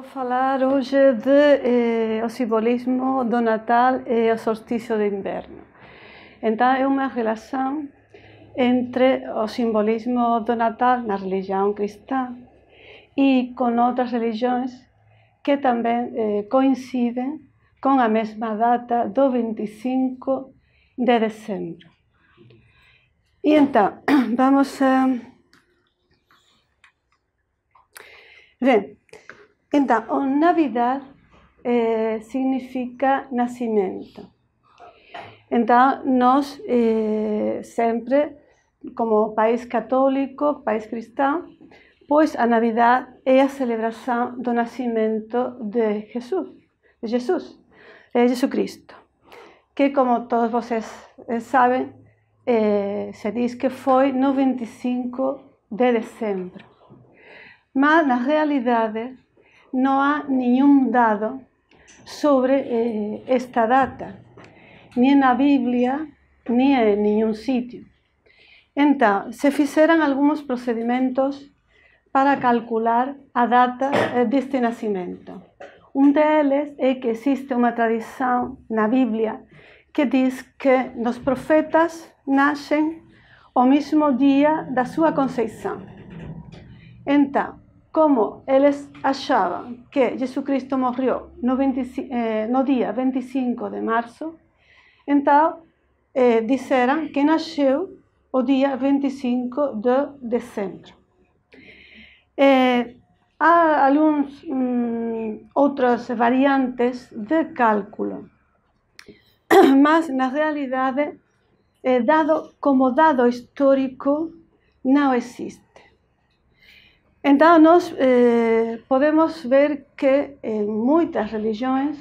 vou falar hoje de eh, o simbolismo do Natal e o solstício de inverno. Então, é uma relação entre o simbolismo do Natal na religião cristã e com outras religiões que também eh, coincidem com a mesma data do 25 de dezembro. E então, vamos a. Bem, então, a Navidade eh, significa nascimento. Então, nós eh, sempre, como país católico, país cristão, pois a Navidade é a celebração do nascimento de Jesus, de Jesus, de Jesus Cristo, que como todos vocês eh, sabem, eh, se diz que foi no 25 de dezembro. Mas, na realidade, no hay ningún dado sobre eh, esta data, ni en la Biblia ni en ningún sitio entonces se hicieron algunos procedimientos para calcular la data eh, de este nacimiento nascimento. de ellos es eh, que existe una tradición en la Biblia que dice que los profetas nacen el mismo día de su concepción entonces como eles achavam que Jesus Cristo morreu no, 20, eh, no dia 25 de março, então eh, disseram que nasceu o dia 25 de dezembro. Eh, há alguns hum, outras variantes de cálculo, mas na realidade, eh, dado como dado histórico, não existe. Então, nós eh, podemos ver que em muitas religiões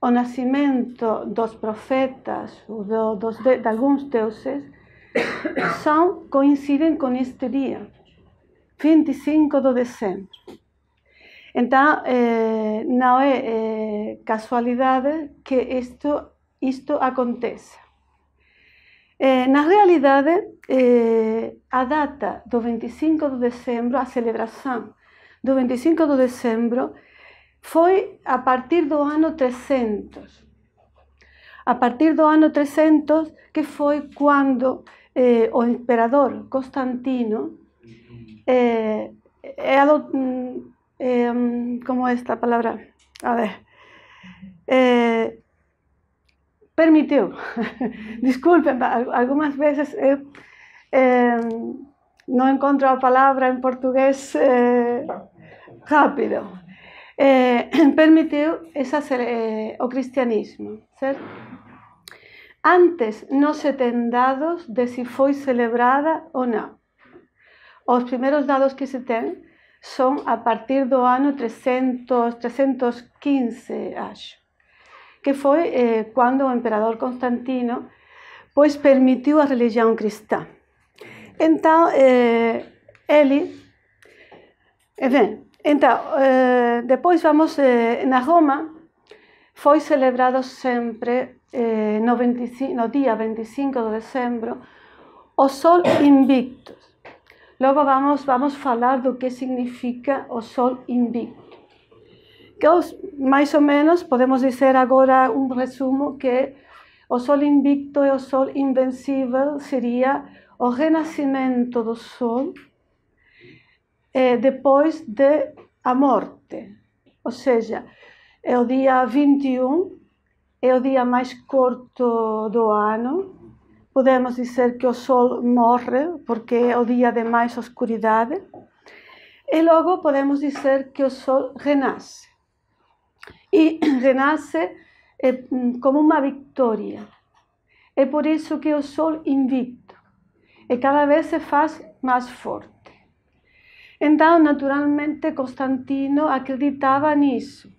o nascimento dos profetas, do, dos de, de, alguns deuses, são, coincidem com este dia, 25 de dezembro. Então, eh, não é eh, casualidade que isto, isto aconteça. Eh, na realidade, eh, a data do 25 de dezembro, a celebración do 25 de dezembro, foi a partir do ano 300. A partir do ano 300, que foi cuando el eh, o Constantino eh, mm, eh, mm, como esta palabra? A ver permitió, disculpen, algunas veces eh, em, no encuentro la palabra en portugués eh, rápido, eh, permitió esa, o cristianismo, Antes no se ten dados de si fue celebrada o no. Los primeros dados que se ten son a partir do ano 315, acho. que foi eh, quando o imperador Constantino pois permitiu a religião cristã. Então, eh, ele... então, eh, depois vamos eh, na Roma, foi celebrado sempre eh, no, 25, no dia 25 de dezembro o Sol Invictus. Logo vamos, vamos falar do que significa o Sol Invictus que os, mais ou menos podemos dizer agora um resumo que o Sol invicto e o Sol invencível seria o renascimento do Sol eh, depois de a morte. Ou seja, é o dia 21, é o dia mais curto do ano. Podemos dizer que o Sol morre porque é o dia de mais oscuridade. E logo podemos dizer que o Sol renasce e renasce eh, mm, como uma vitória. É por isso que o sol invicto e cada vez se faz mais forte. Então, naturalmente, Constantino acreditava nisso.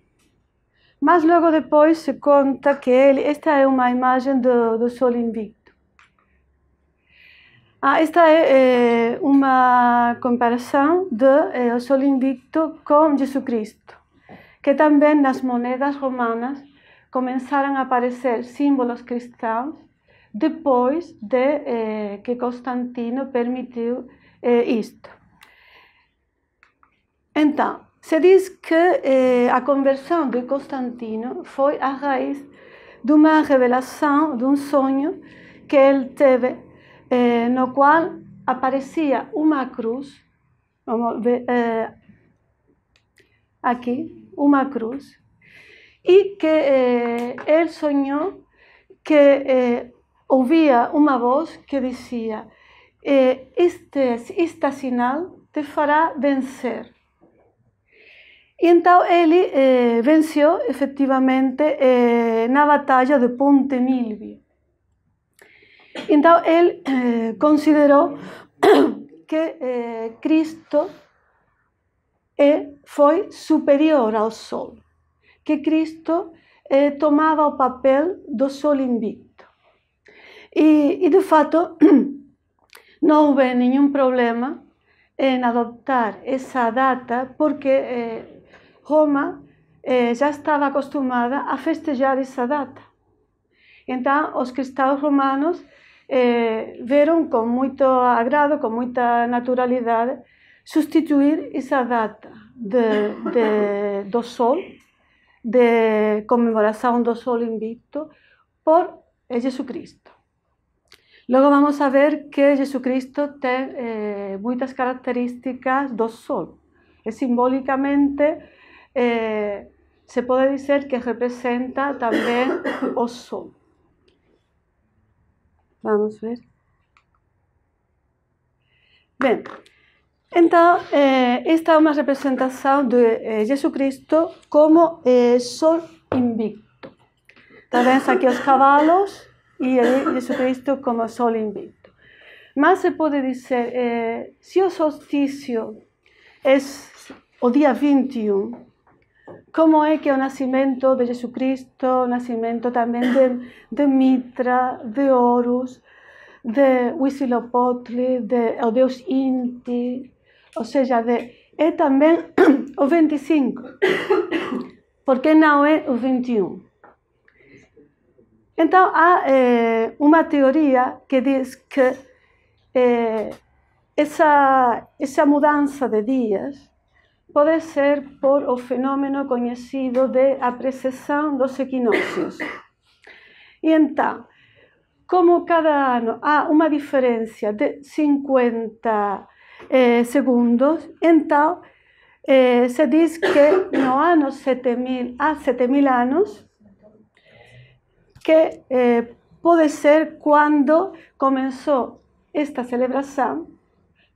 Mas logo depois se conta que ele, esta é uma imagem do, do sol invicto. Ah, esta é, é eh, uma comparação do é, eh, sol invicto com Jesus Cristo que também nas moedas romanas começaram a aparecer símbolos cristãos depois de eh, que Constantino permitiu eh, isto. Então, se diz que eh, a conversão de Constantino foi a raiz de uma revelação, de um sonho que ele teve, eh, no qual aparecia uma cruz, vamos ver eh, aqui, una cruz y que eh, él soñó que eh, oía una voz que decía, eh, este, esta sinal te fará vencer. Y entonces él eh, efectivamente, la eh, de Ponte Milvio. Entonces él consideró que Cristo e foi superior ao Sol, que Cristo eh, tomava o papel do Sol invicto. E, e de fato, não houve nenhum problema em adoptar essa data, porque eh, Roma eh, já estava acostumada a festejar essa data. Então, os cristãos romanos eh, viram com muito agrado, com muita naturalidade, sustituir esa data de, de do Sol, de conmemoración do Sol invicto, por Jesucristo. Luego vamos a ver que Jesucristo tiene eh, muchas características do Sol. Es simbólicamente eh, se puede decir que representa también o Sol. Vamos a ver. Bien, entonces, eh, esta es una representación de eh, eh, Jesucristo como sol invicto. También aquí los cavalos y Jesucristo como sol invicto. Mas se puede decir, si el o es el o 21, ¿cómo es que el nacimiento de Jesucristo, nacimiento también de, Mitra, de Horus, de Huitzilopochtli, de o Inti, ou seja, de, é também o 25. Porque não é o 21? Então, há ah, eh, uma teoria que diz que essa, eh, essa mudança de dias pode ser por o fenómeno conhecido de apreciação dos equinócios. E então, como cada ano há ah, uma diferença de 50 Eh, segundos. entonces eh, se dice que no ah, mil 7000, a 7000 años, que eh, puede ser cuando comenzó esta celebración,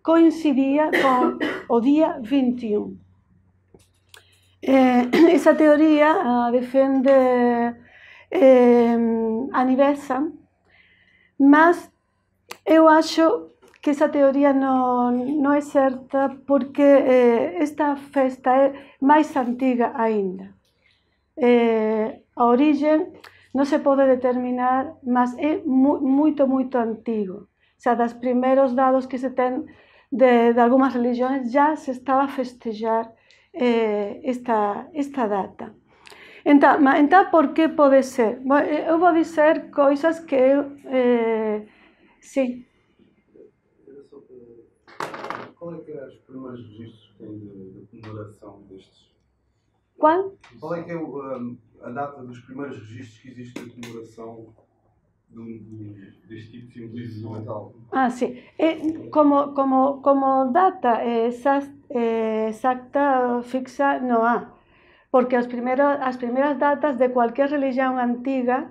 coincidía con o día 21. Esa teoría ah, defiende aniversa, más eh, mas eu acho que esa teoría no, es cierta, porque eh, esta festa es más antigua ainda Eh, a origen no se puede determinar, mas es muy, muy moito O sea, los primeros datos que se tienen de, algunas religiones, ya se estaba festejando eh, esta, esta data. entonces por qué puede ser? voy a eh, decir cosas que... Eh, sí, Qual é que é os primeiros registros que tem de comemoração destes? Qual? Qual é que é a data dos primeiros registros que existe de comemoração deste tipo de simbolismo do Ah, sim. E, é, como, como, como data é é exacta fixa não há, porque os primeiros, as primeiras datas de qualquer religião antiga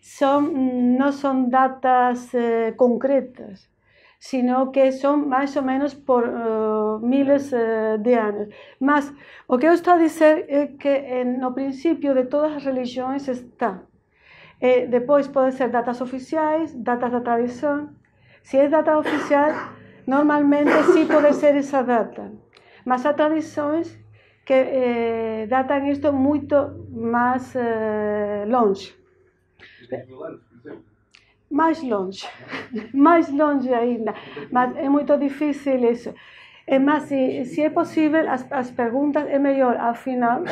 são, não são datas eh, concretas. sino que son más o menos por eh, miles eh, de años. Más, lo que está decir es eh, que en el principio de todas las religiones está. después pueden ser datas oficiales, datas de tradición. Si es data oficial, normalmente sí puede ser esa data. más hay tradiciones que datan esto mucho más mais longe, mais longe ainda. Mas é muito difícil isso. É, mas se, se é possível, as, as perguntas é melhor, afinal,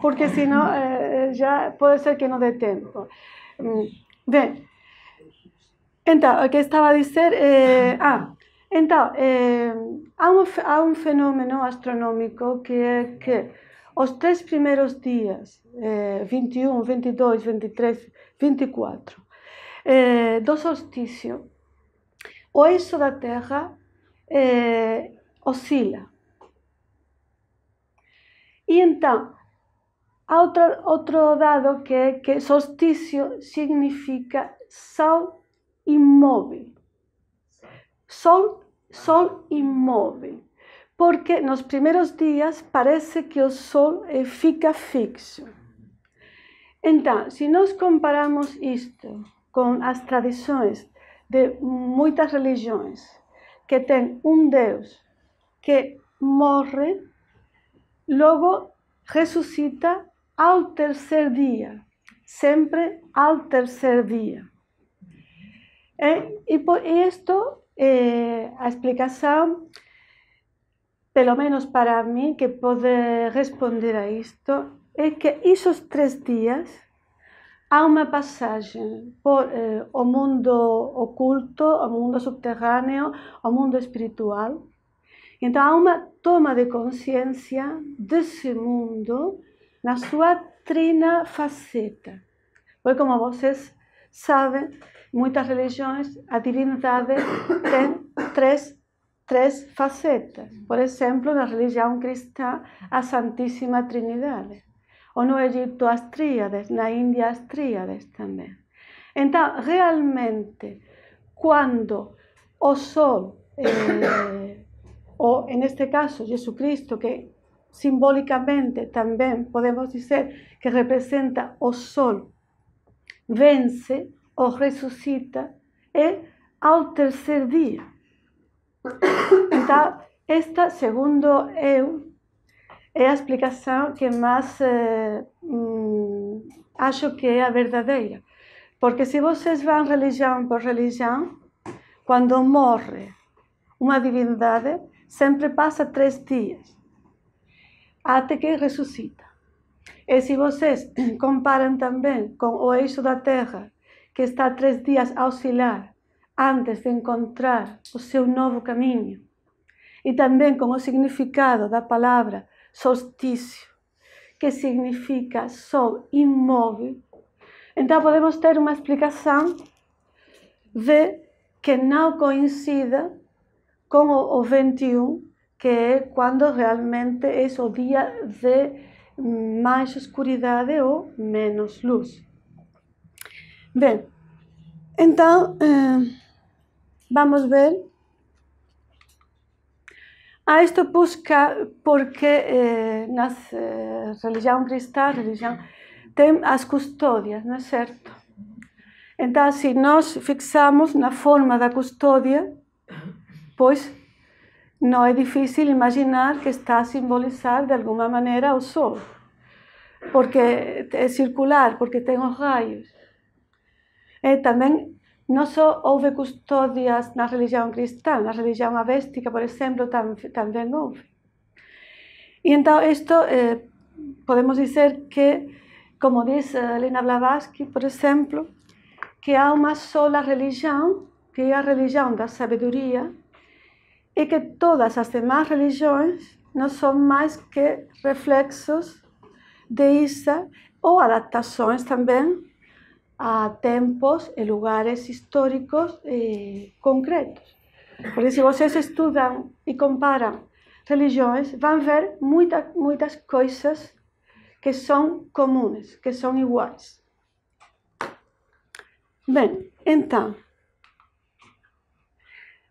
porque senão é, eh, eh, já pode ser que não dê tempo. Mm, Bem, então, o que estava a dizer é. Ah, então, é, há, um, há um fenômeno astronômico que é que os três primeiros dias, é, 21, 22, 23, 24, eh, do solsticio, o eixo da Terra eh, oscila. Y entonces, há dado que é que solsticio significa sol inmóvil. Sol, sol imóvel. Porque los primeros días parece que el sol fica fixo. Entonces, si nos comparamos esto con las tradiciones de muchas religiones, que tienen un dios que morre, luego resucita al tercer día, siempre al tercer día. Y e, e por esto, eh, explicación, pelo menos para mí, que puedo responder a esto, es que esos tres días, há uma passagem por eh, o mundo oculto, o mundo subterrâneo, o mundo espiritual. Então há uma toma de consciência desse mundo na sua trina faceta. pois como vocês sabem, muitas religiões a divindade tem três três facetas. Por exemplo, na religião cristã, a Santíssima Trinidade. o no Egipto, astríades tríades, na India astríades también entonces realmente, cuando o sol, eh, o en este caso Jesucristo, que simbólicamente también podemos decir que representa o sol, vence o resucita, el al tercer día. está esta, segundo eu, é a explicação que mais eh, mm, acho que é a verdadeira. Porque se vocês vão religião por religião, quando morre uma divindade, sempre passa três dias até que ressuscita. E se vocês comparam também com o eixo da Terra, que está três dias a oscilar antes de encontrar o seu novo caminho, e também com o significado da palavra solstício, que significa sol imóvel. Então podemos ter uma explicação de que não coincida com o 21, que é quando realmente é o dia de mais escuridade ou menos luz. Bem, então eh, vamos ver a isto busca porque eh, na eh, religião cristã, religião, tem as custódias, não é certo? Então, se nós fixamos na forma da custódia, pois não é difícil imaginar que está a simbolizar de alguma maneira o sol, porque é circular, porque tem os raios. É também não só houve custódias na religião cristã, na religião avéstica, por exemplo, também houve. E então, isto eh, podemos dizer que, como diz Lina Blavatsky, por exemplo, que há uma só religião, que é a religião da sabedoria, e que todas as demais religiões não são mais que reflexos de Isa ou adaptações também a tempos e lugares históricos eh, concretos. Porque se vocês estudam e comparam religiões, vão ver muita, muitas coisas que são comuns, que são iguais. Bem, então,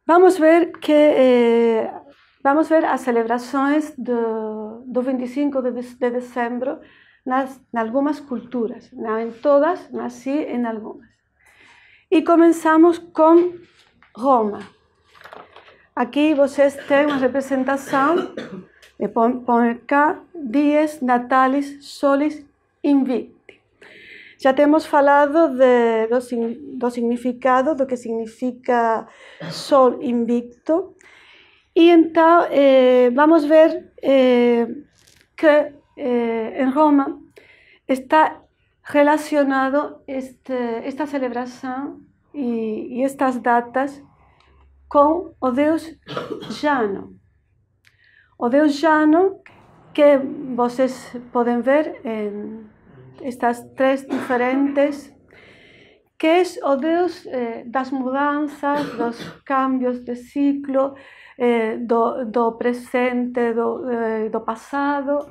vamos ver que eh, vamos ver as celebrações do, do 25 de, de dezembro en algunas culturas, no en todas, nací en algunas. Y comenzamos con Roma. Aquí vosotros tenéis una representación de ponca dies natalis solis invicti. ya hemos falado de, los significados significado, lo que significa sol invicto. y entonces eh, vamos ver eh, eh, en Roma, está relacionado este, esta celebración y, y, estas datas con o Deus Llano. O Deus Llano que vocês pueden ver en estas tres diferentes, que é o Deus eh, das mudanzas, dos cambios de ciclo, eh, do, do, presente, do, eh, do pasado,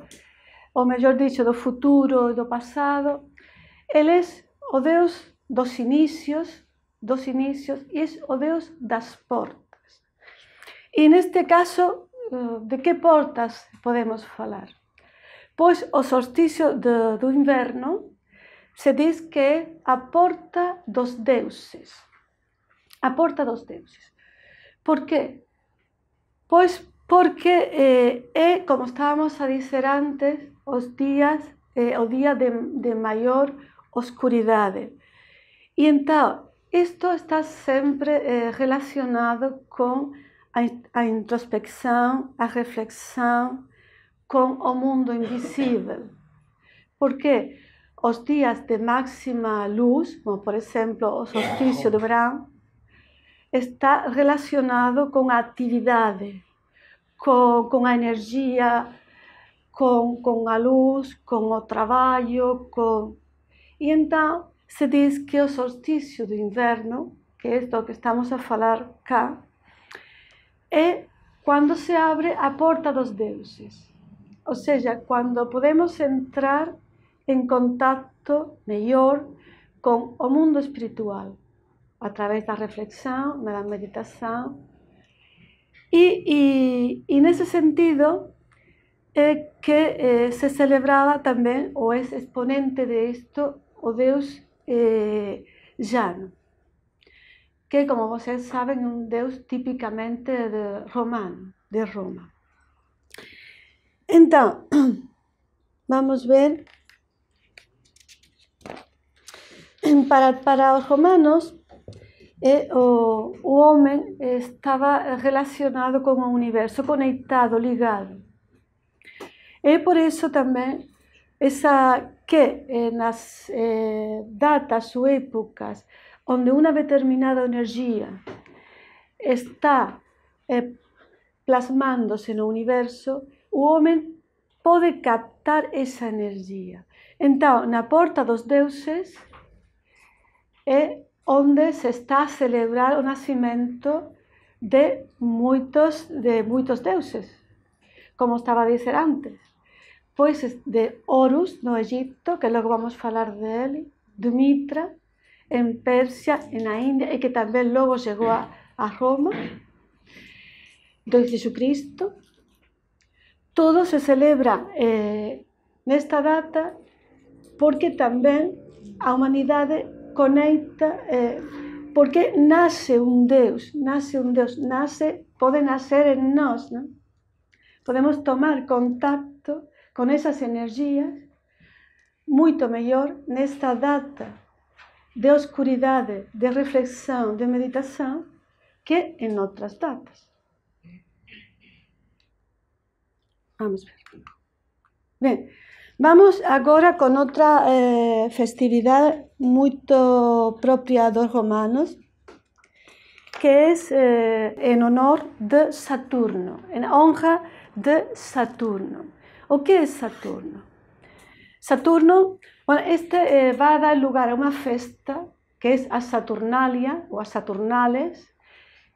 o mejor dicho, do futuro e do pasado. es o Deus dos inicios, dos inicios, y es o Deus das portas. en este caso, eh, de qué portas podemos falar? Pues o solsticio de, do inverno se dice que aporta a porta dos deuses. A porta dos deuses. Por qué? Pues porque eh, e, como estábamos a decir antes, os días, eh, o día de, de maior oscuridade. E então, isto está sempre eh, relacionado com a, a introspecção, a reflexão, com o mundo invisível. Porque os dias de máxima luz, como por exemplo o solstício de verão, está relacionado com a atividade, com, com a energia, con, la luz, con o trabajo con... E entonces se dice que el solsticio de invierno que es lo que estamos a falar acá é cuando se abre a porta dos deuses. o sea, cuando podemos entrar en contacto mejor con el mundo espiritual, a través da reflexión, de la meditación y en ese sentido, eh, que eh, se celebraba también, o es exponente de esto, o deus eh, Jan, que, como ustedes saben, es un deus típicamente romano, de Roma. Entonces, vamos a ver. Para, para romanos, el eh, hombre estaba relacionado con un universo, conectado, ligado. É por isso também essa, que nas eh, datas ou épocas onde uma determinada energia está eh, plasmando-se no universo, o homem pode captar essa energia. Então, na porta dos deuses é onde se está a celebrar o nascimento de muitos, de muitos deuses, como estava a dizer antes. Pois de Horus, no Egipto, que logo vamos falar dele, de Mitra, en Persia, en a India, e que tamén logo chegou a, a Roma, do Jesucristo. Todo se celebra eh, nesta data porque tamén a humanidade conecta eh, porque nace un Deus, nace un Deus, nace, pode nacer en nós, non? Podemos tomar contacto com essas energias, muito melhor nesta data de oscuridade, de reflexão, de meditação, que em outras datas. Vamos ver. Bem, vamos agora com outra eh, festividade muito própria dos romanos, que é eh, em honor de Saturno, em honra de Saturno. O que é Saturno? Saturno bueno, este, eh, dar lugar a uma festa que é a Saturnalia ou a Saturnales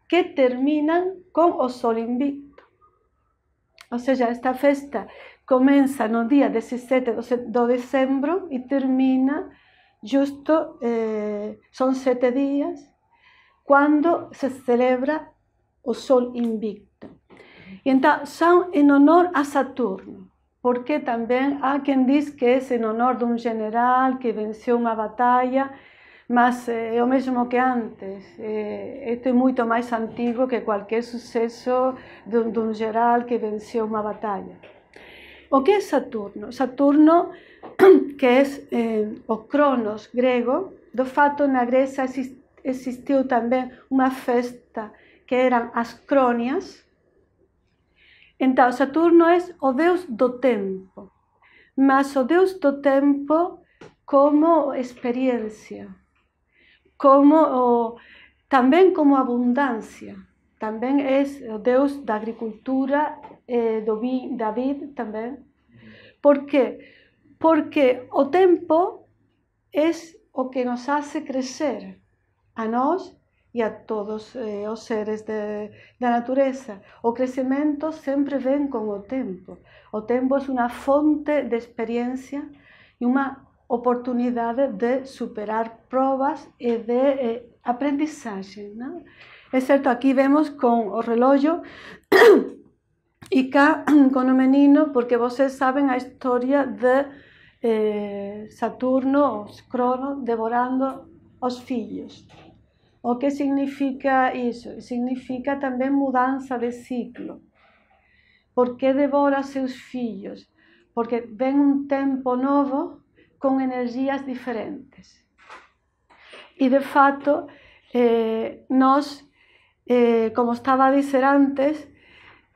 que terminam com o Sol Invicto. Ou seja, esta festa comienza no dia 17 de dezembro e termina justo, eh, sete dias, quando se celebra o Sol Invicto. E então são em honor a Saturno porque também há quem diz que é em honor de um general que venceu uma batalha, mas é eh, o mesmo que antes. É, eh, este é muito mais antigo que qualquer sucesso de, de um general que venceu uma batalha. O que é Saturno? Saturno, que é, é o Cronos grego, de fato na Grécia existiu também uma festa que eram as crônias, então, Saturno é o deus do tempo, mas o deus do tempo como experiência, como o, também como abundância. Também é o deus da agricultura, eh, do David também. Por quê? Porque o tempo é o que nos hace crescer a nós y a todos los eh, seres de, la naturaleza. O crecimiento siempre ven con el tiempo. El tiempo es una fuente de experiencia y una oportunidad de superar pruebas y e de eh, aprendizaje. Es cierto, aquí vemos con el reloj y acá con el menino, porque ustedes saben la historia de eh, Saturno, o Crono, devorando os hijos. O que significa isso? Significa também mudança de ciclo. Porque devora seus filhos? Porque vem um tempo novo com energias diferentes. E de fato, eh, nós, eh, como estava a dizer antes,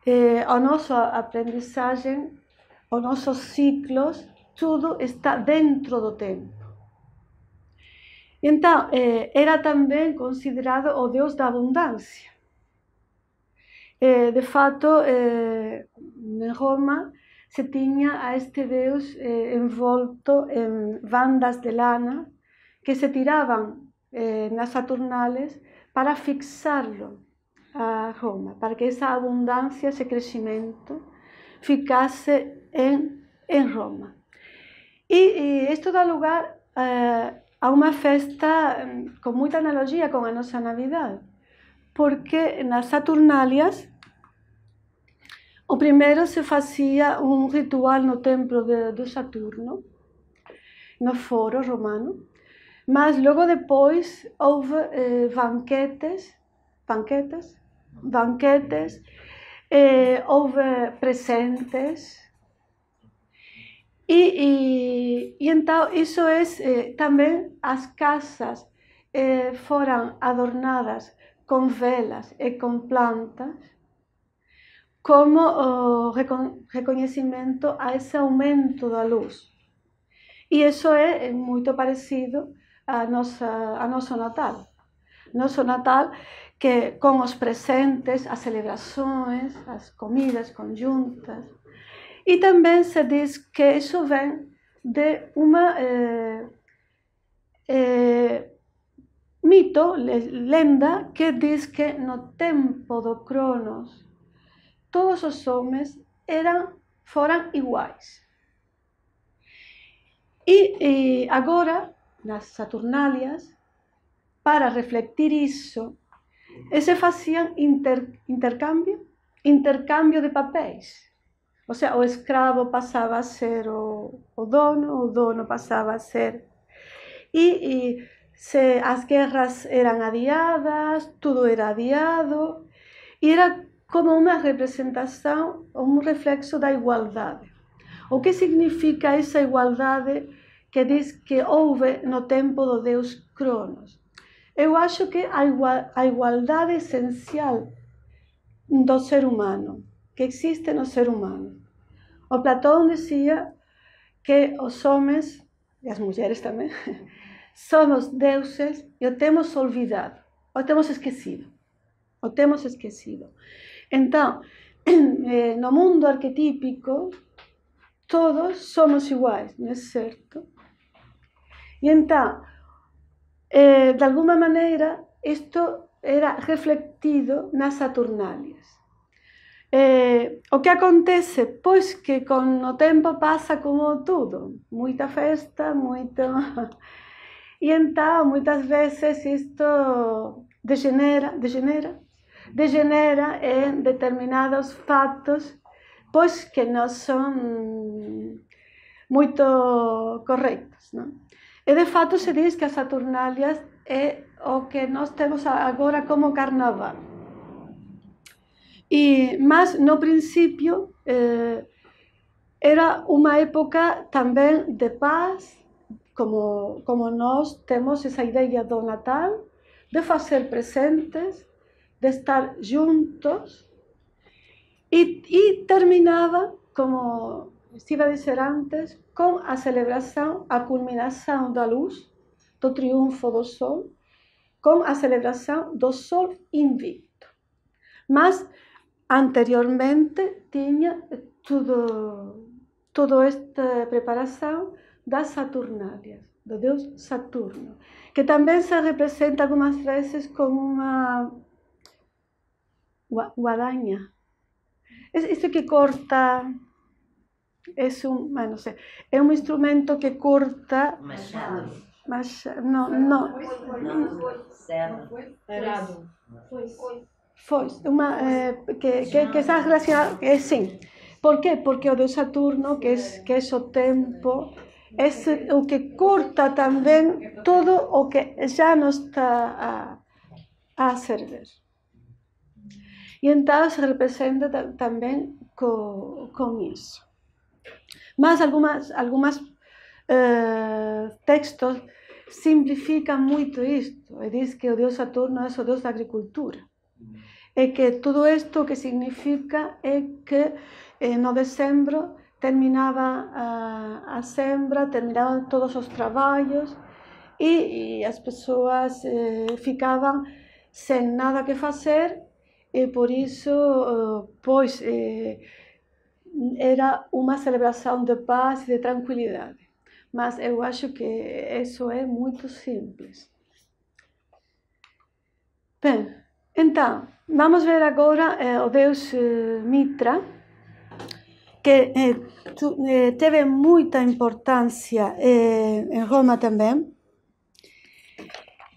eh, a nossa aprendizagem, os nossos ciclos, tudo está dentro do tempo. Entonces, eh, era también considerado o Deus da abundancia. Eh, de fato, en eh, em Roma, se tenía a este dios envolto en bandas de lana que se tiraban en las Saturnales para fixarlo a Roma, para que esa abundancia, ese crecimiento, ficase en Roma. Y esto da lugar a a uma festa com muita analogia com a nossa Navidade, porque nas Saturnálias o primeiro se fazia um ritual no templo de, do Saturno, no foro romano, mas logo depois houve eh, banquetes, banquetes, banquetes, eh, houve presentes, Y e, eso es eh, casas eh, adornadas con velas y con plantas como oh, reconocimiento a ese aumento la luz. Y eso es eh, muy parecido a, nuestro a Natal. Nuestro Natal que con os presentes, las celebraciones, las comidas conjuntas, E também se diz que isso vem de uma eh, eh, mito, lenda, que diz que no tempo do Cronos todos os homens eram, foram iguais. E, e agora, nas Saturnálias, para refletir isso, se faziam inter, intercâmbio, intercâmbio de papéis. O sea, o escravo pasaba a ser o, o dono, o dono pasaba a ser. E, e se as guerras eran adiadas, tudo era adiado, e era como unha representación, un reflexo da igualdade. O que significa esa igualdade que diz que houve no tempo do Deus Cronos? Eu acho que a igualdade esencial do ser humano. que existe el ser humano. O Platón decía que los hombres, y las mujeres también, somos deuses y o hemos olvidado, o tenemos esquecido, o tenemos esquecido. en el eh, mundo arquetípico, todos somos iguales, ¿no es cierto? Y entonces, eh, de alguna manera, esto era en las Saturnalias. Eh, o que acontece? Pois que con o tempo pasa como tudo, moita festa, moito... E entao, moitas veces, isto degenera, degenera, degenera en determinados factos pois que non son moito correctos. Non? E de fato se diz que as Saturnalias é o que nós temos agora como carnaval. E, mas, no princípio, eh, era uma época também de paz, como, como nós temos essa ideia do Natal, de fazer presentes, de estar juntos. E, e terminava, como estive a dizer antes, com a celebração, a culminação da luz, do triunfo do sol, com a celebração do sol invicto. Mas Anteriormente tenía todo toda esta preparación de Saturnalia, de dios Saturno, que también se representa algunas veces como una guadaña. Es que corta, es un, es un instrumento que corta... Machado. Machado, no, no. Cerrado. Foi, uma, eh, que, que, que está relacionada, eh, sí. Por qué? Porque o deus Saturno, que es, que é o tempo, é o que corta tamén todo o que já nos está a, a servir. E então se representa tamén co, con iso. Mas algumas, algumas eh, textos simplifican moito isto e diz que o deus Saturno é o deus da agricultura E é que todo isto que significa é que eh, no dezembro terminaba a, a sembra, terminaban todos os traballos e, e as persoas eh, ficaban sen nada que facer e por iso, eh, pois, eh, era unha celebración de paz e de tranquilidade. Mas eu acho que eso é moito simples. Ben, então, vamos ver agora eh, o deus eh, Mitra, que eh, tu, eh, teve muita importância eh, em Roma também,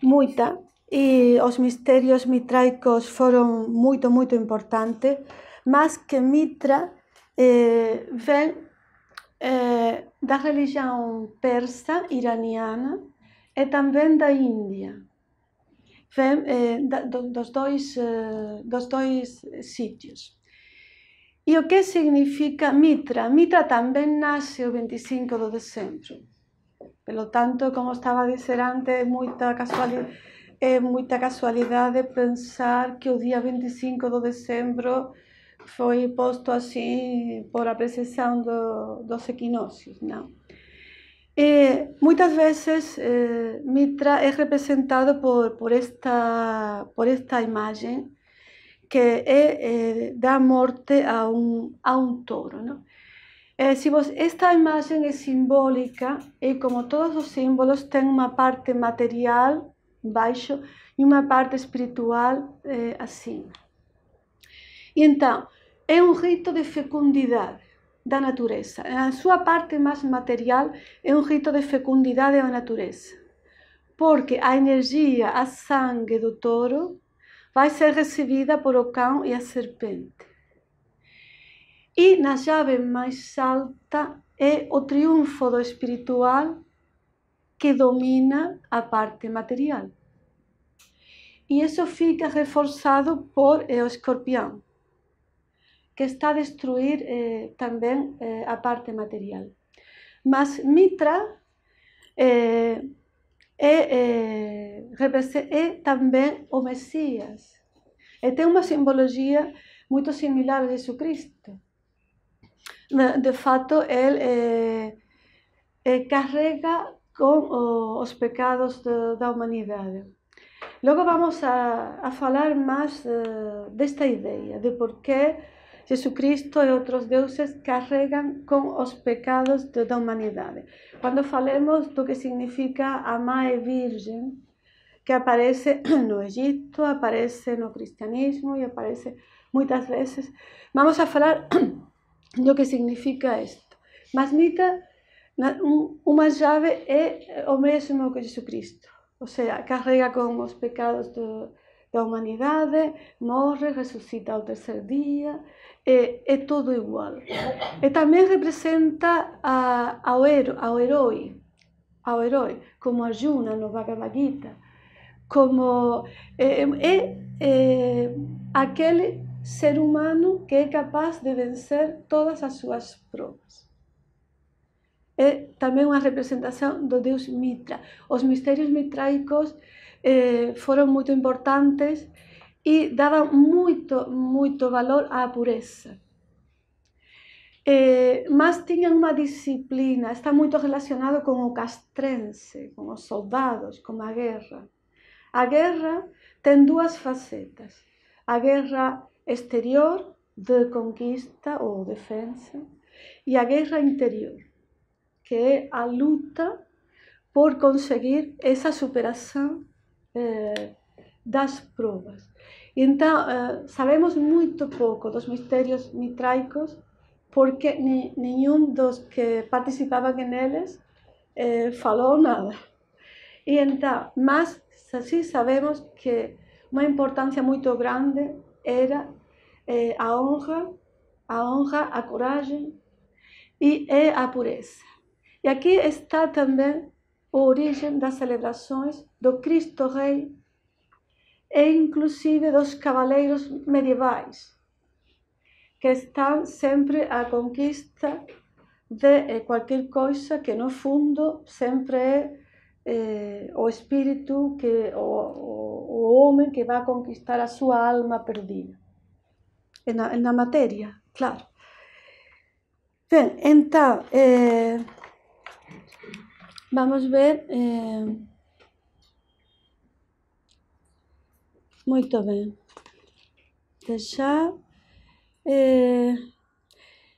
muita, e os mistérios mitraicos foram muito, muito importantes, mas que Mitra eh, vem da religião persa, iraniana, e também da Índia. fem, eh, do, dos, dois, eh, dos dois eh, sitios. E o que significa Mitra? Mitra tamén nace o 25 de decembro. Pelo tanto, como estaba a dizer antes, moita casualidade, é moita casualidade pensar que o día 25 de decembro foi posto así por a precesión do, dos equinoxios. non? Eh, muchas veces eh, Mitra es representado por, por, esta, por esta imagen que eh, da muerte a un, a un toro. ¿no? si vos, esta imagen es simbólica y como todos los símbolos tiene una parte material, baixo, y una parte espiritual, así. Y entonces, es un rito de fecundidad. da natureza. A súa parte máis material é un rito de fecundidade da natureza. Porque a enerxía, a sangue do touro vai ser recibida por o cão e a serpente. E na chave máis alta é o triunfo do espiritual que domina a parte material. E isso fica reforçado por o escorpião que está a destruir eh, eh, a parte material. Mas Mitra eh, é, eh, também é o Messias. E tem uma simbologia muito similar a Jesucristo. De fato, ele eh, é, carrega com o, os pecados de, da humanidade. Logo vamos a, a falar mais eh, desta ideia, de porquê. que Jesucristo e outros deuses carregan con os pecados da humanidade. Cando falemos do que significa a Mae Virgen, que aparece no Egipto, aparece no cristianismo e aparece moitas veces, vamos a falar do que significa isto. Mas Mita, unha llave é o mesmo que Jesucristo, o sea, carrega con os pecados do, da humanidade, morre, resucita ao terceiro día, é, eh, é todo igual. E eh, tamén representa a, ao, hero, ao herói, ao herói, como a Juna no Bhagavad Gita, como é, é, é aquele ser humano que é capaz de vencer todas as súas provas. É tamén unha representación do deus Mitra. Os misterios mitraicos eh, foron moito importantes e dava muito, muito valor à pureza. É, mas tinham uma disciplina, está muito relacionado com o castrense, com os soldados, com a guerra. A guerra tem duas facetas: a guerra exterior, de conquista ou defensa, e a guerra interior, que é a luta por conseguir essa superação eh, das provas. Então, eh, sabemos muito pouco dos mistérios mitraicos, porque nenhum dos que participavam neles eh, falou nada. E então, mas sim sabemos que uma importância muito grande era eh, a honra, a honra, a coragem e a pureza. E aqui está também a origem das celebrações do Cristo Rei e inclusive dos cavaleiros medievais, que estão sempre à conquista de qualquer eh, coisa que no fundo sempre é eh, o espírito, que, o, o, homem que vai conquistar a sua alma perdida. na, na matéria, claro. Bem, então, eh, vamos ver... Eh, Muy bien. Deixar.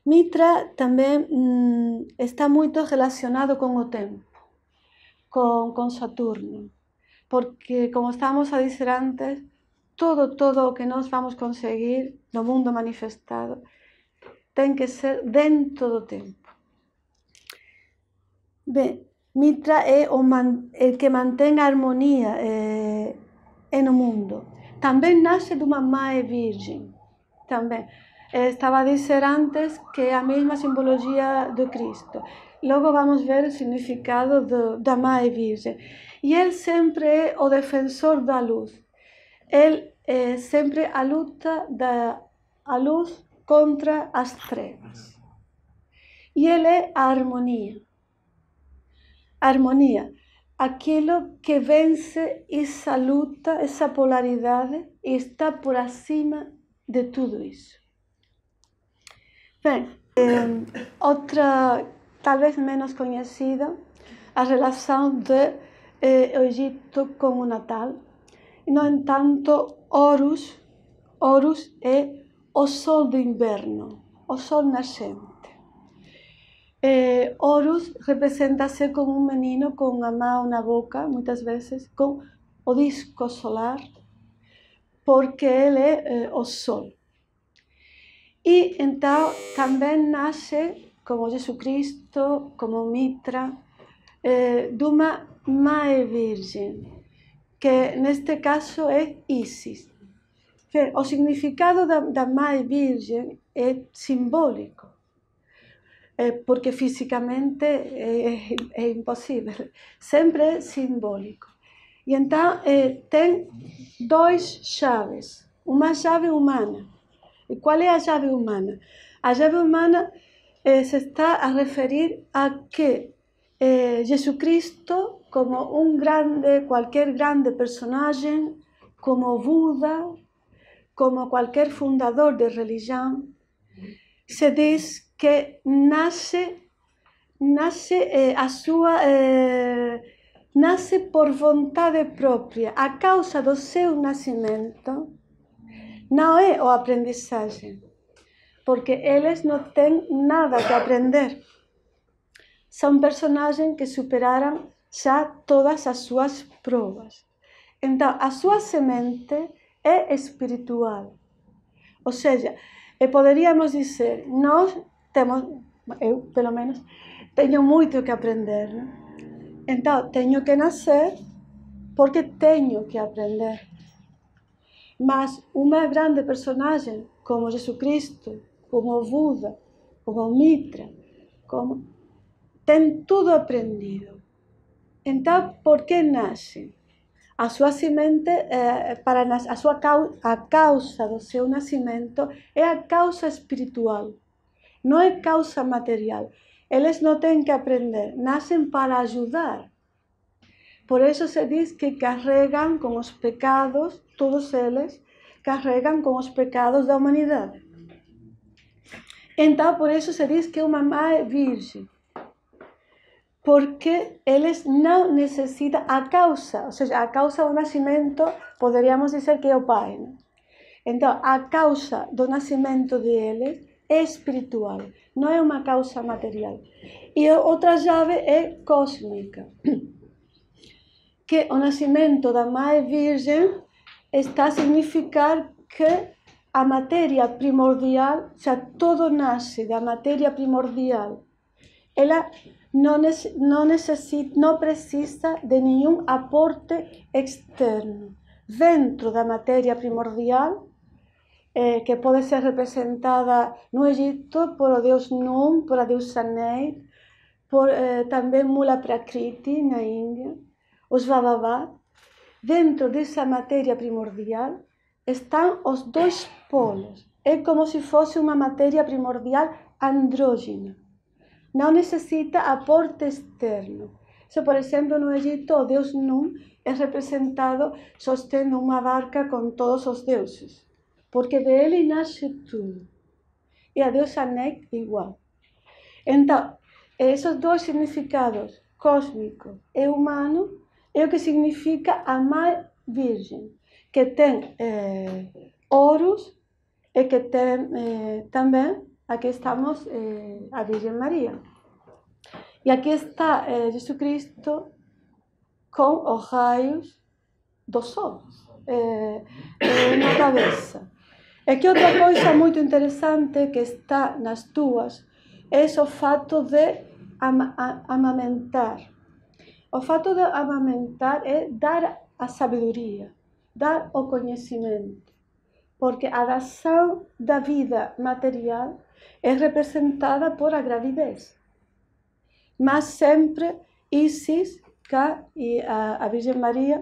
Mitra también está muy relacionado con o tempo, con Saturno, porque, como estábamos a decir antes, todo, todo que nós vamos conseguir el mundo manifestado tiene que ser dentro do tiempo. Mitra es el que mantiene armonía eh, en el mundo también nace de una madre virgen Também. Estava a dizer antes que é a mesma simbologia do Cristo. Logo vamos ver e e el significado de la mãe virgen y él siempre es o defensor de la luz. él es eh, siempre a luta da a luz contra las trevas. y él es a armonía aquilo que vence essa luta, essa polaridade e está por acima de tudo isso. Bem, eh, outra, talvez menos conhecida, a relação de eh, Egito com o Natal. No entanto, Horus, Horus é o sol do inverno, o sol nascente. Eh, Horus represéntase como un menino con a mão na boca, moitas veces, con o disco solar, porque ele é eh, o sol. E entao tamén nace como Jesucristo, como Mitra, eh, dunha mae virgen, que neste caso é Isis. O significado da, da mae virgen é simbólico. Eh, porque físicamente eh, es, imposible, siempre es simbólico. Y entonces, eh, tem dos llaves, una llave humana. y cuál es la llave humana? La llave humana se está a referir a que Jesucristo, como un grande, cualquier grande personaje como Buda, como cualquier fundador de religión, se diz que nasce nasce eh, a sua eh, nasce por vontade própria. A causa do seu nascimento não é o aprendizagem, porque eles não têm nada que aprender. São personagens que superaram já todas as suas provas. Então, a sua semente é espiritual. Ou seja, e poderíamos dizer, nós temos, eu pelo menos, tenho muito que aprender. Né? Então, tenho que nascer porque tenho que aprender. Mas uma grande personagem como Jesus Cristo, como Buda, como Mitra, como... tem tudo aprendido. Então, por que nasce? a sua semente eh, para a sua a causa do seu nascimento é a causa espiritual, não é causa material. Eles não têm que aprender, nascem para ajudar. Por isso se diz que carregam com os pecados, todos eles carregam com os pecados da humanidade. Então, por isso se diz que uma mãe é virgem. porque eles non necesitan a causa, ou seja, a causa do nascimento, poderíamos dizer que é o Pai. Non? Entón, a causa do nascimento de eles é espiritual, non é unha causa material. E outra chave é cósmica, que o nascimento da Mãe Virgem está a significar que a materia primordial, xa todo nasce da materia primordial. Ela não, no, necessita, no precisa de ningún aporte externo. Dentro da materia primordial, eh, que pode ser representada no por polo deus Nun, por a deusa Neit, por, eh, tamén Mula Prakriti na India, os Bababá, dentro desa materia primordial están os dois polos. É como se fose unha materia primordial andrógena. não necessita aporte externo. Se, por exemplo, no Egito, o deus Nun é representado sostendo uma barca com todos os deuses, porque dele nasce tudo. E a deusa Anec igual. Então, esses dois significados, cósmico e humano, é o que significa a Mãe Virgem, que tem eh, e que tem eh, também Aquí estamos eh, a Virgen María. E aquí está eh, Jesucristo con os raios do sol eh, na cabeza. E que outra coisa moito interesante que está nas túas é o fato de ama amamentar. O fato de amamentar é dar a sabiduría, dar o coñecimento. porque a razão da vida material é representada por a gravidez. Mas sempre Isis cá e a, a Virgem Maria,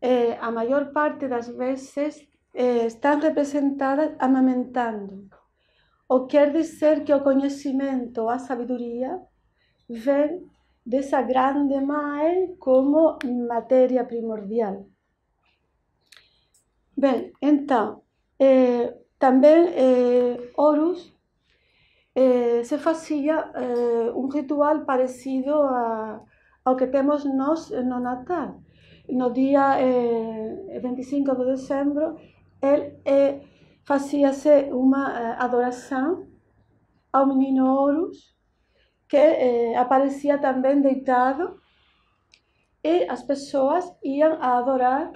eh, a maior parte das vezes eh, estão representadas amamentando. O quer dizer que o conhecimento, a sabedoria, vem dessa grande mãe como matéria primordial. Bem, então, eh, também eh, Horus eh, se fazia eh, um ritual parecido a, ao que temos nós no Natal. No dia 25 eh, de dezembro, ele eh, fazia-se uma eh, adoração ao menino Horus, que aparecia também deitado, e as pessoas iam adorar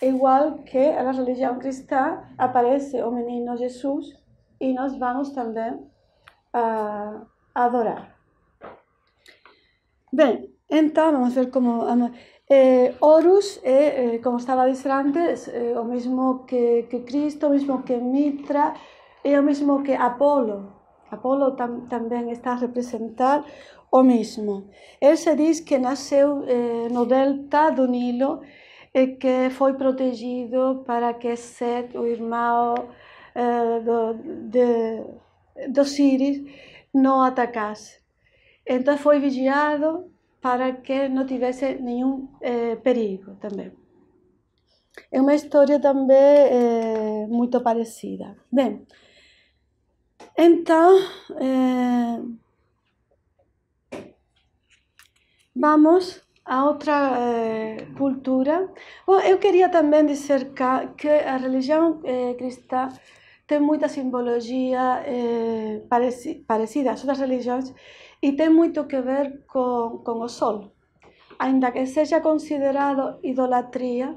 Igual que en la religión cristiana aparece o Jesús y nos vamos también a adorar. Bien, entonces vamos a ver cómo... Eh, Horus, eh, eh, como estaba diciendo antes, es o mismo que, que Cristo, o mismo que Mitra, y lo mismo que Apolo. Apolo también está representado, representar o mismo. Él se dice que en no delta do Nilo e que foi protegido para que Seth, o irmão uh, do, de, do Sirius, não atacasse. Então foi vigiado para que não tivesse nenhum eh, perigo também. É uma história também eh, muito parecida. Bem, então eh, vamos a outra eh, cultura. Bom, eu queria também dizer cá que a religião eh, cristã tem muita simbologia eh, pareci, parecida às outras religiões e tem muito que ver com, com o sol. Ainda que seja considerado idolatría,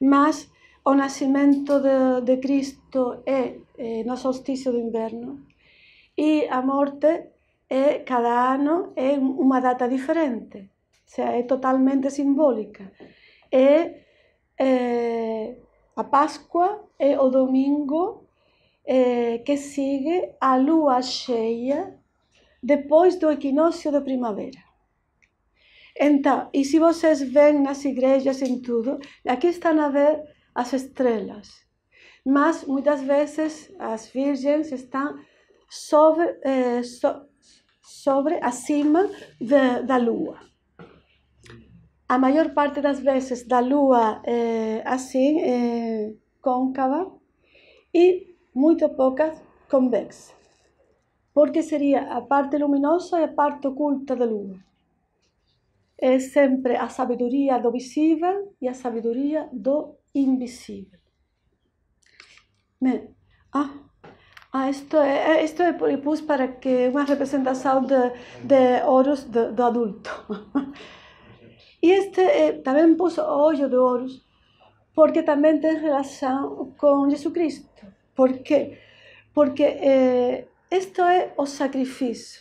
mas o nascimento de, de Cristo é eh, no solsticio do inverno e a morte é cada ano é unha data diferente. é totalmente simbólica. e é, eh, a Páscoa é o domingo é, que segue a lua cheia depois do equinócio de primavera. Então, e se vocês vêm nas igrejas em tudo, aqui estão a ver as estrelas. Mas muitas vezes as virgens estão sobre, eh, so, sobre acima de, da lua a maior parte das vezes da lua é, assim, é, côncava, e muito poucas convexa, porque seria a parte luminosa e a parte oculta da lua. É sempre a sabedoria do visível e a sabedoria do invisível. Bem, ah, ah, isto é, é isto é para que uma representação de, de ouros do adulto. E este eh, tamén o olho de Horus porque também tem relação com Jesucristo. Por quê? Porque eh, isto é o sacrifício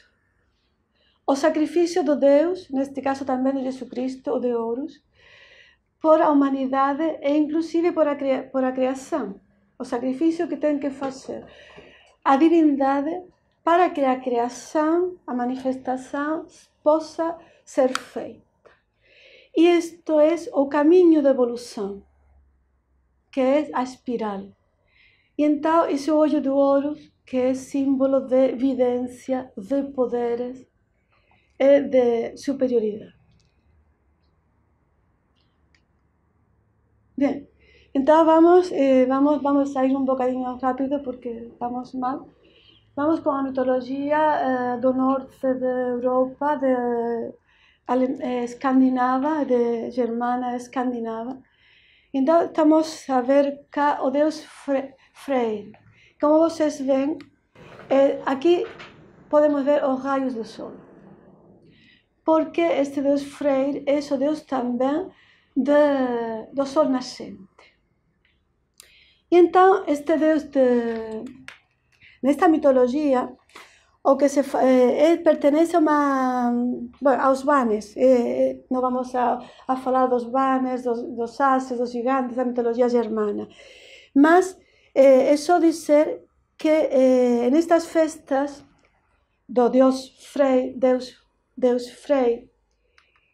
O sacrifício do Deus, neste caso de Jesus Jesucristo, o de Horus, por a humanidade e inclusive por a, criação por a O sacrifício que tem que fazer a divindade para que a criação a manifestação possa ser feita. Y esto es o camino de evolución, que es a espiral. E então, ese olho de Oro, que es símbolo de evidencia, de poderes e de superioridad. Bien, entonces vamos, eh, vamos, vamos a ir un bocadinho rápido porque estamos mal. Vamos con la mitología eh, do norte de Europa, de Eh, escandinava, de germana escandinava. Então, estamos a ver cá o Deus Fre Frey. Como vocês veem, é, aqui podemos ver os raios do sol. Porque este Deus Frey é o Deus também de, do sol nascente. Então, este Deus, de, nesta mitologia, o que se eh, pertenece a uma, bueno, aos vanes. Eh, eh non vamos a, a falar dos vanes, dos, dos ases, dos gigantes, da mitoloxía germana. Mas eh, eso de ser que eh, nestas festas do dios Frey, deus, deus Frey,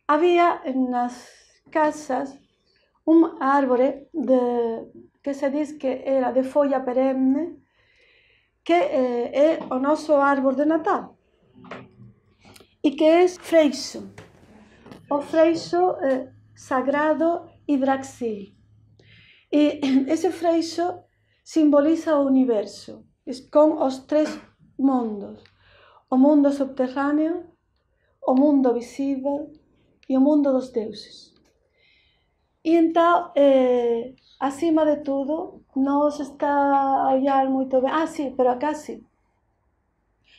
había nas casas un árbore de, que se diz que era de folla perenne, que eh, é o noso árbol de Natal e que é freixo. O freixo eh, sagrado e braxil. E ese freixo simboliza o universo, con os tres mundos. O mundo subterráneo, o mundo visible e o mundo dos deuses. E entao, eh, acima de tudo, não se está a olhar muito bem. Ah, sim, pero acá sim.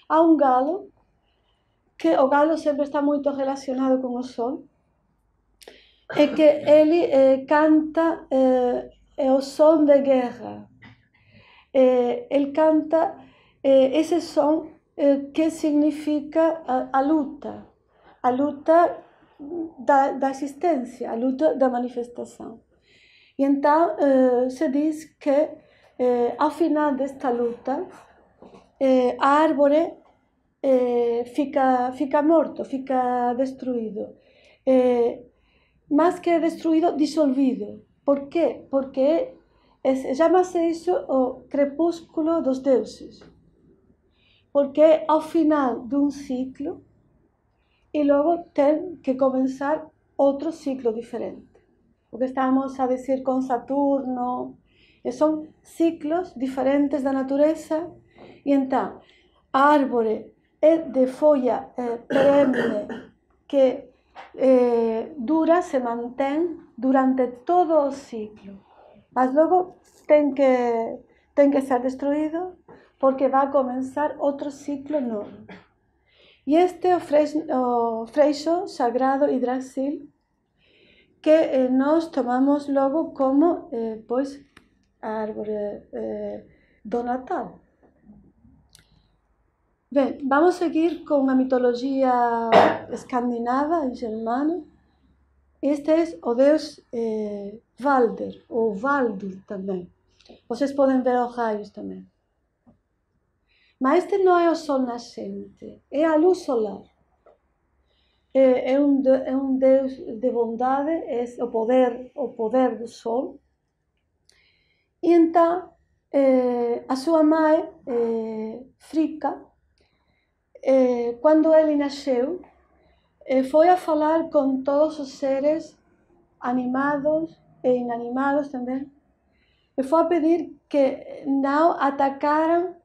Há um galo, que o galo sempre está muito relacionado com o sol, é que ele eh, canta eh, o som de guerra. Eh, ele canta esse eh, som eh, que significa a, a, luta, a luta da, da existência, a luta da manifestação. Y entonces eh, se dice que eh, al final de esta lucha, eh, Árbore fica, fica muerto, fica destruido. más que destruido, disolvido. ¿Por qué? Porque es, llámase eso o crepúsculo dos deuses. Porque al final de un ciclo y luego tiene que comenzar otro ciclo diferente lo que estábamos a decir con Saturno. Son ciclos diferentes de la naturaleza y entonces, árboles e de folla e que eh, dura, se mantiene durante todo el ciclo. Mas luego tiene que, que ser destruido porque va a comenzar otro ciclo nuevo. Y este o sagrado hidraxil que eh, nós tomamos logo como, eh, pois, eh, a árvore do Natal. Bem, vamos seguir com a mitologia escandinava em germano. Este é o deus eh, Valder, ou Valdur também. Vocês podem ver os raios também. Mas este não é o sol nascente, é a luz solar é, é, um, é um Deus de bondade, é o poder, o poder do sol. E então é, a sua mãe, é, Frica, é, quando ele nasceu, é, foi a falar com todos os seres animados e inanimados também. E foi a pedir que não atacaram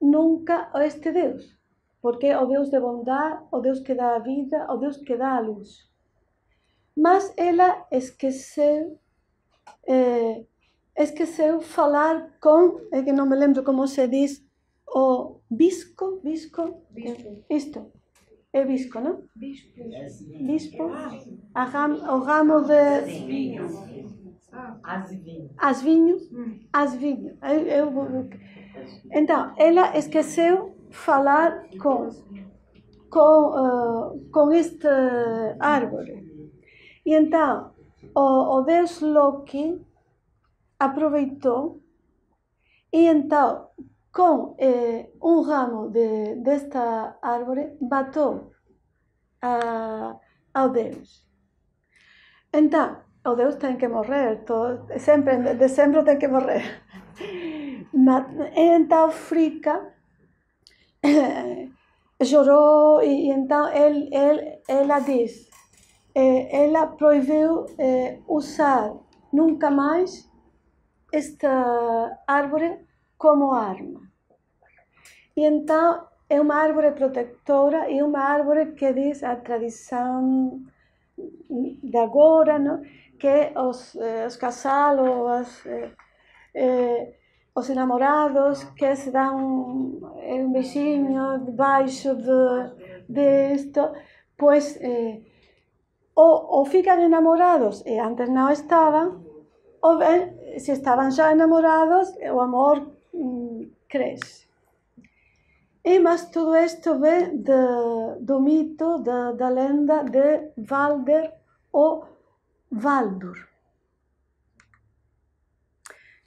nunca a este Deus. porque o Deus de bondade, o Deus que dá a vida, o Deus que dá a luz. Mas ela esqueceu, eh, esqueceu falar com, é que não me lembro como se diz, o bisco, bisco, bisco. Eh, isto, é bisco, não? Bispo. Bispo, a ram, o ramo de... Asvinho. Asvinho, mm. Eu, Eu, eu, então, ela esqueceu falar com, com, uh, com esta árvore. E então, o, o Deus Loki aproveitou e então, com eh, um ramo de, desta árvore, matou a, ao Deus. Então, o Deus tem que morrer, todo, sempre, em dezembro tem que morrer. Mas, então, Frica chorou e, e então ele, ele, ela diz, eh, ela proibiu eh, usar nunca mais esta árvore como arma. E então é uma árvore protetora e uma árvore que diz a tradição de agora, não? que os, eh, os casal ou as, eh, eh, os enamorados ah. que se dão eh, um beijinho debaixo de, de isto, pois eh, ou, ou ficam enamorados e antes não estavam, ou bem, se estavam já enamorados, eh, o amor hum, cresce. E, mais tudo isto vem de, do mito, de, da lenda de Valder ou Valdur.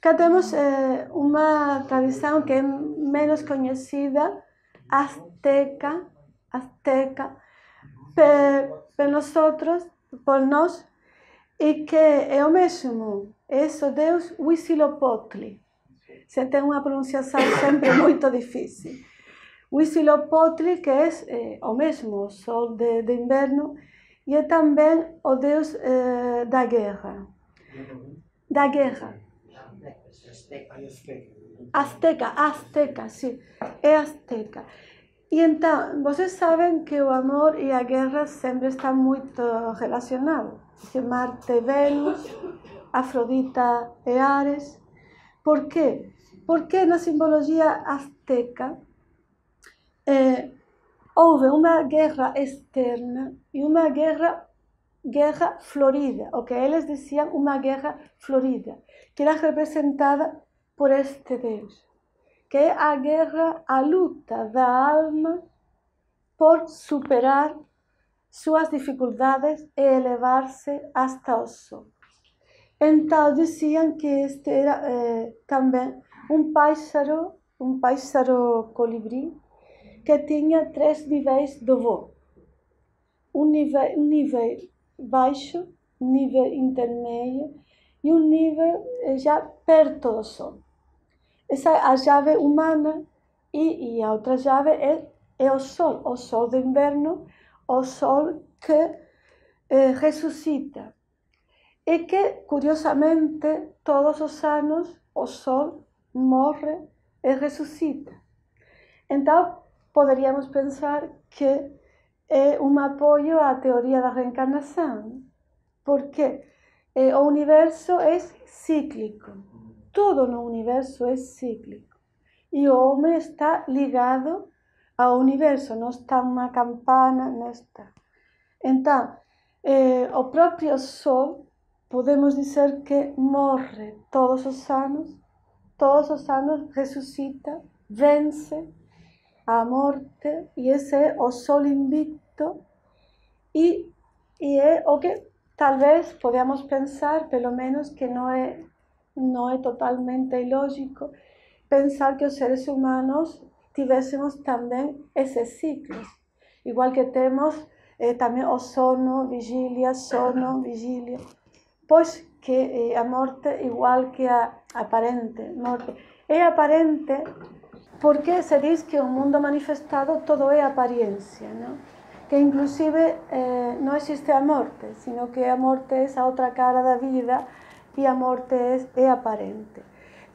Eh, que temos eh, uma tradição que é menos conhecida, azteca, azteca, por nós, por nós, e que é o mesmo, é o deus Huitzilopochtli. Você tem uma pronunciação sempre muito difícil. Huitzilopochtli, que é, o mesmo, o sol de, de, inverno, e é também o deus eh, da guerra. Da guerra Azteca. Azteca, azteca, sí, es azteca. Y entonces, vocês saben que el amor y la guerra siempre están muy relacionados. Marte Venus, Afrodita e Ares. Por qué? Porque la simbología azteca eh, hubo una guerra externa y una guerra florida, o que ellos decían una guerra florida. que era representada por este Deus, que é a guerra, a luta da alma por superar suas dificuldades e elevar-se hasta o sol. Então diziam que este era eh, também um pássaro, um pássaro colibri, que tinha três níveis de voo. Um nível, um nível baixo, nível intermédio y un nivel já eh, pertoso. del sol. a chave humana llave humana a outra chave é, es o sol, o sol de inverno, o sol que eh, resucita. Y que, curiosamente, todos los años, o sol morre y eh, resucita. Entonces, podríamos pensar que é um apoio teoría de da reencarnación. Por qué? El eh, universo es cíclico. Todo el universo es cíclico. y el hombre está ligado al universo, no está una campana, no está. Entonces, eh, propio sol podemos decir que morre todos los años, todos los años resucita, vence a muerte y ese es o sol invicto y y es o que Tal vez podamos pensar, pelo menos que no es, no es totalmente ilógico, pensar que los seres humanos tuviésemos también ese ciclo. igual que tenemos eh, también también o sono, vigilia, sono, vigilia, Pues que eh, a morte igual que a aparente morte. aparente porque se dice que un mundo manifestado todo es apariencia, no? que inclusive eh, no existe a muerte, sino que a muerte es a otra cara de vida y a muerte es aparente.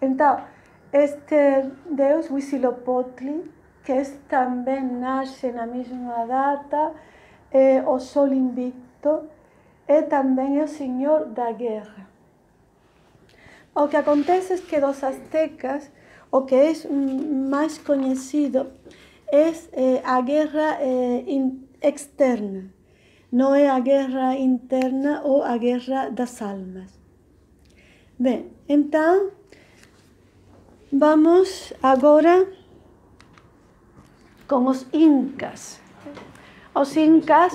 Entonces, este Deus, Huitzilopochtli, que también nace en la misma data, eh, o sol invicto, es también el señor de la guerra. Lo que acontece es que los aztecas, o que es más conocido es la eh, guerra eh, externa, no es a guerra interna o a guerra las almas. bien, entonces vamos ahora con los incas. los incas,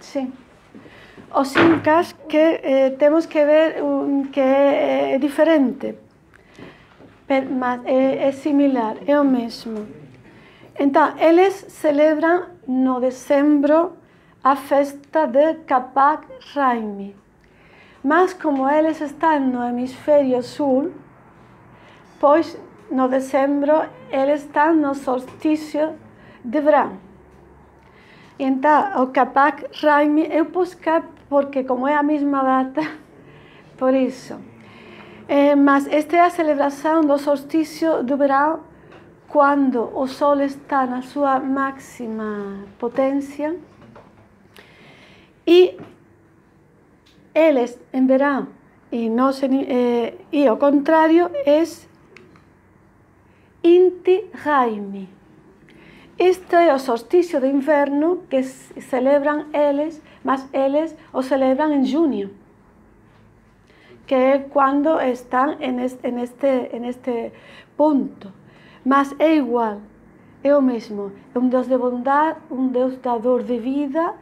sí los incas que eh, tenemos que ver que eh, es diferente, pero eh, es similar, es lo mismo entonces, ellos celebran no dezembro a festa de Capac Raimi. Mas como eles estão no hemisfério sul, pois no dezembro eles estão no solstício de verão. Então, o Capac Raimi eu pus cá porque como é a mesma data, por isso. É, mas esta é a celebração do solstício do verão cuando el sol está en su máxima potencia y ellos en verano y no se eh, y Inti Este es el solsticio de invierno que celebran ellos más ellos o celebran en junio que es cuando están en este, este, punto mas é igual, é o mesmo. É um Deus de bondade, um Deus dador de vida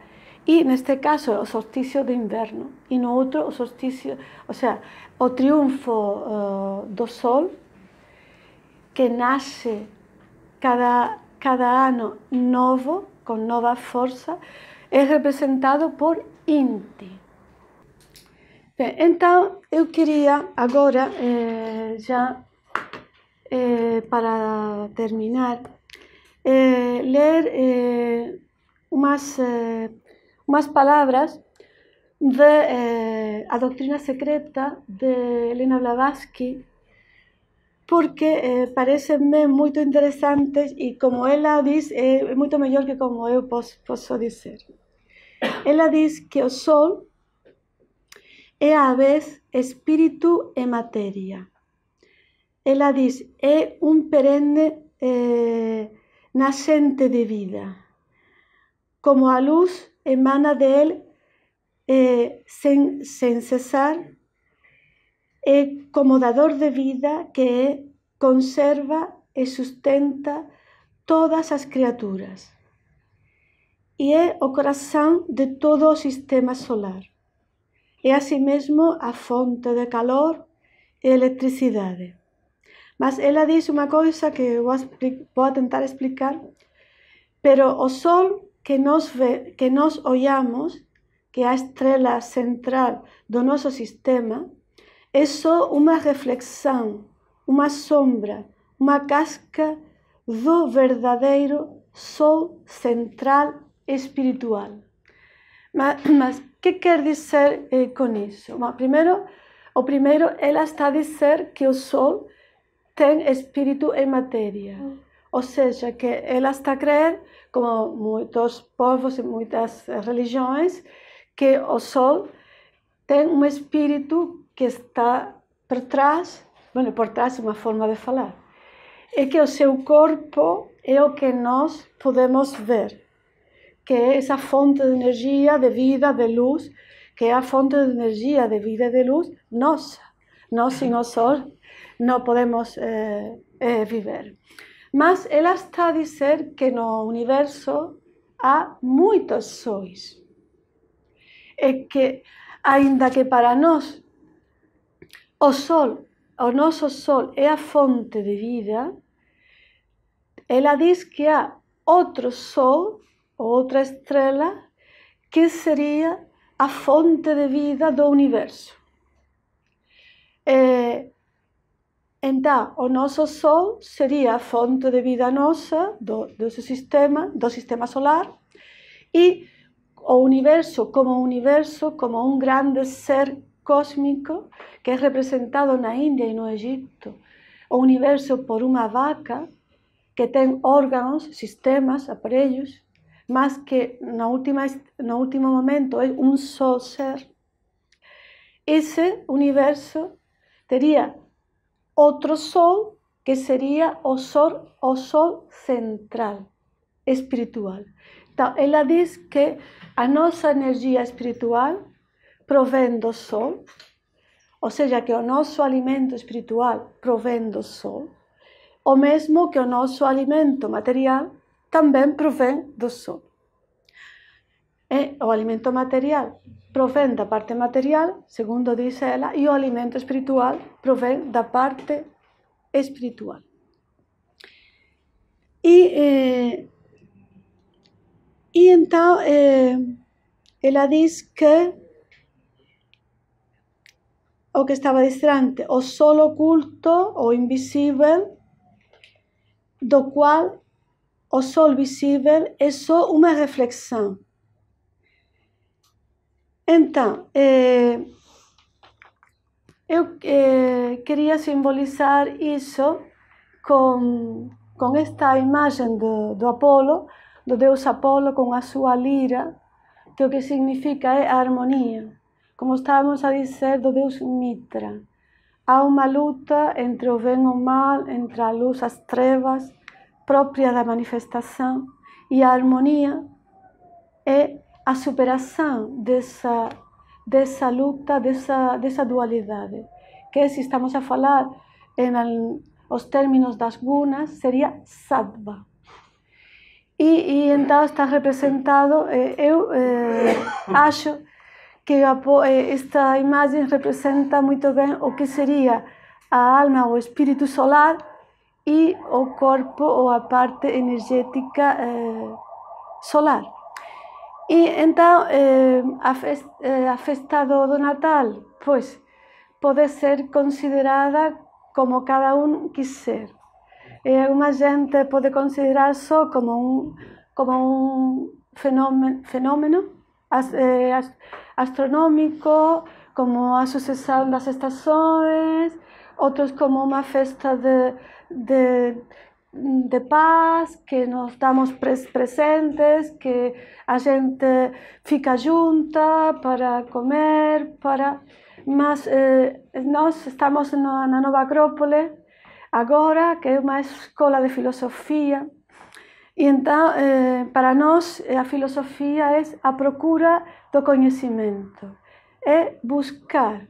e, neste caso, o solstício de inverno. E no outro, o solstício, ou seja, o triunfo uh, do sol que nasce cada, cada ano novo, com nova força, é representado por Inti. Bem, então, eu queria agora eh, já Eh, para terminar, eh, leer eh, unas, palabras de La doctrina secreta de Elena Blavatsky porque parecen muy interesantes y e, como ella dice, es mucho mejor que como yo puedo decir. Ella dice que el sol es a vez espíritu e materia. ela diz: é um perenne eh, nascente de vida. Como a luz emana dele eh, sem, cessar, é como dador de vida que é, conserva e sustenta todas as criaturas. E é o coração de todo o sistema solar. É, asimismo, mesmo, a fonte de calor e eletricidade. Mas ela diz uma coisa que eu vou tentar explicar. Pero o sol que nós, ve, que nos olhamos, que é a estrela central do nosso sistema, é só uma reflexão, uma sombra, uma casca do verdadeiro sol central espiritual. Mas, mas que quer dizer eh, com isso? Bom, primeiro, o primeiro, ela está a dizer que o sol tem espírito e matéria. Ou seja, que ela está a crer, como muitos povos e muitas religiões, que o sol tem um espírito que está por trás, bueno, por trás é uma forma de falar, é que o seu corpo é o que nós podemos ver, que é essa fonte de energia, de vida, de luz, que é a fonte de energia, de vida e de luz nossa. Nós, sem o sol, no podemos eh, eh, vivir. Mas ela está a dizer que no universo há moitos sois. E que, aínda que para nós o sol, o noso sol é a fonte de vida, ela diz que há outro sol, outra estrela, que sería a fonte de vida do universo. Eh, Então, o nosso Sol seria a fonte de vida nossa, do, do sistema, do sistema solar, e o universo como universo, como um grande ser cósmico que é representado na Índia e no Egito. O universo por uma vaca que tem órgãos, sistemas, aparelhos, mas que no último, no último momento é um só ser. Esse universo teria Outro sol, que seria o sol, o sol central, espiritual. Então, ela diz que a nossa energia espiritual provém do sol, ou seja, que o nosso alimento espiritual provém do sol, o mesmo que o nosso alimento material também provém do sol é o alimento material provém da parte material, segundo diz ela, e o alimento espiritual provém da parte espiritual. E, eh, e então, eh, ela diz que o que estava distante o sol oculto, o invisível, do qual o sol visível é só uma reflexão então, eh, eu eh, queria simbolizar isso com, com esta imagem do, do Apolo, do deus Apolo com a sua lira, que o que significa é a harmonia. Como estávamos a dizer do deus Mitra, há uma luta entre o bem e o mal, entre a luz e as trevas, própria da manifestação, e a harmonia é a superação dessa, dessa luta, dessa, dessa dualidade. Que se estamos a falar em os términos das gunas, seria sattva. E, e então está representado, eh, eu eh, acho que eh, esta imagem representa muito bem o que seria a alma, o espírito solar e o corpo ou a parte energética eh, solar. Y entonces, eh, eh do, Natal, pues ser considerada como cada uno quiser. ser alguna gente puede considerar como un, como un fenómeno, fenómeno eh, astronómico, como a sucesión las estaciones otros como una festa de Mm, de paz, que nos estamos presentes, que a gente fica junta para comer, para... más eh, estamos en la Nueva Acrópole ahora, que es una escuela de filosofía y entonces eh, para nos eh, la filosofía es a procura do conocimiento es buscar.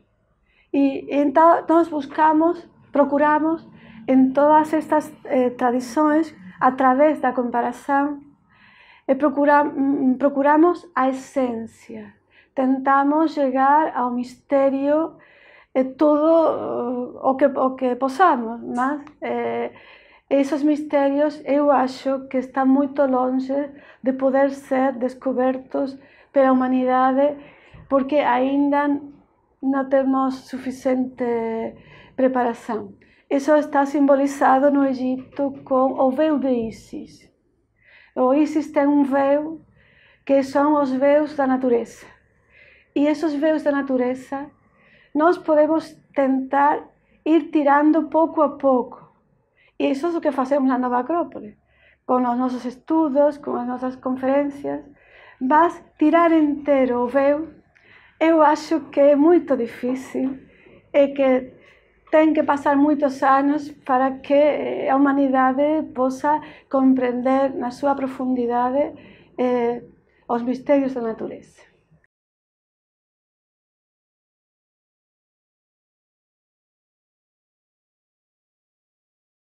y entonces buscamos, procuramos em todas estas eh, tradições, através da comparação, procura, mm, procuramos a essência, tentamos chegar ao mistério e todo o que, que possamos, mas eh, esses mistérios eu acho que estão muito longe de poder ser descobertos pela humanidade, porque ainda não temos suficiente preparação. Isso está simbolizado no Egito com o véu de Isis. O Isis tem um véu que são os véus da natureza. E esses véus da natureza nós podemos tentar ir tirando pouco a pouco. E isso é o que fazemos na Nova Acrópole, com os nossos estudos, com as nossas conferências. Mas tirar inteiro o véu, eu acho que é muito difícil e que tem que passar muitos anos para que eh, a humanidade possa compreender na sua profundidade eh, os mistérios da natureza.